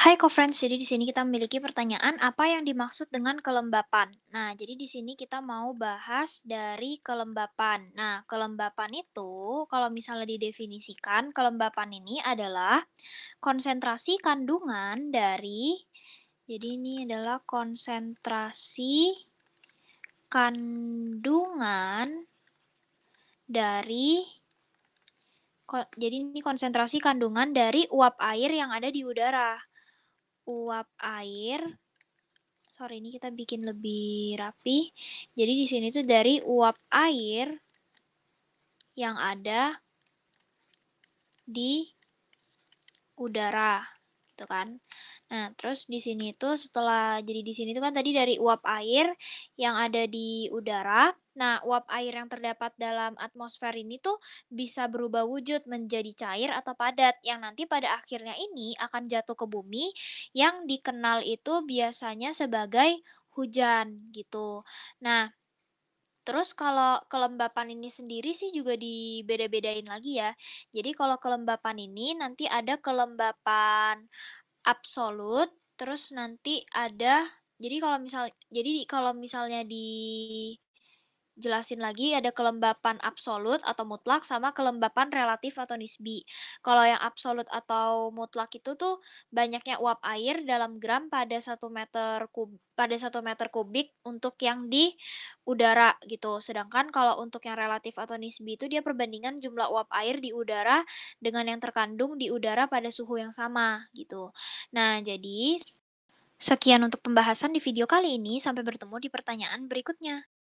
Hai co-friends, jadi di sini kita memiliki pertanyaan apa yang dimaksud dengan kelembapan. Nah, jadi di sini kita mau bahas dari kelembapan. Nah, kelembapan itu kalau misalnya didefinisikan, kelembapan ini adalah konsentrasi kandungan dari jadi ini adalah konsentrasi kandungan dari jadi ini konsentrasi kandungan dari uap air yang ada di udara uap air. Sorry, ini kita bikin lebih rapi. Jadi di sini tuh dari uap air yang ada di udara gitu kan. Nah, terus di sini itu setelah jadi di sini itu kan tadi dari uap air yang ada di udara. Nah, uap air yang terdapat dalam atmosfer ini tuh bisa berubah wujud menjadi cair atau padat yang nanti pada akhirnya ini akan jatuh ke bumi yang dikenal itu biasanya sebagai hujan gitu. Nah, Terus kalau kelembapan ini sendiri sih juga dibeda-bedain lagi ya. Jadi kalau kelembapan ini nanti ada kelembapan absolut, terus nanti ada jadi kalau misal jadi kalau misalnya di jelasin lagi ada kelembapan absolut atau mutlak sama kelembapan relatif atau nisbi. Kalau yang absolut atau mutlak itu tuh banyaknya uap air dalam gram pada 1 meter kub pada 1 meter kubik untuk yang di udara gitu. Sedangkan kalau untuk yang relatif atau nisbi itu dia perbandingan jumlah uap air di udara dengan yang terkandung di udara pada suhu yang sama gitu. Nah, jadi Sekian untuk pembahasan di video kali ini. Sampai bertemu di pertanyaan berikutnya.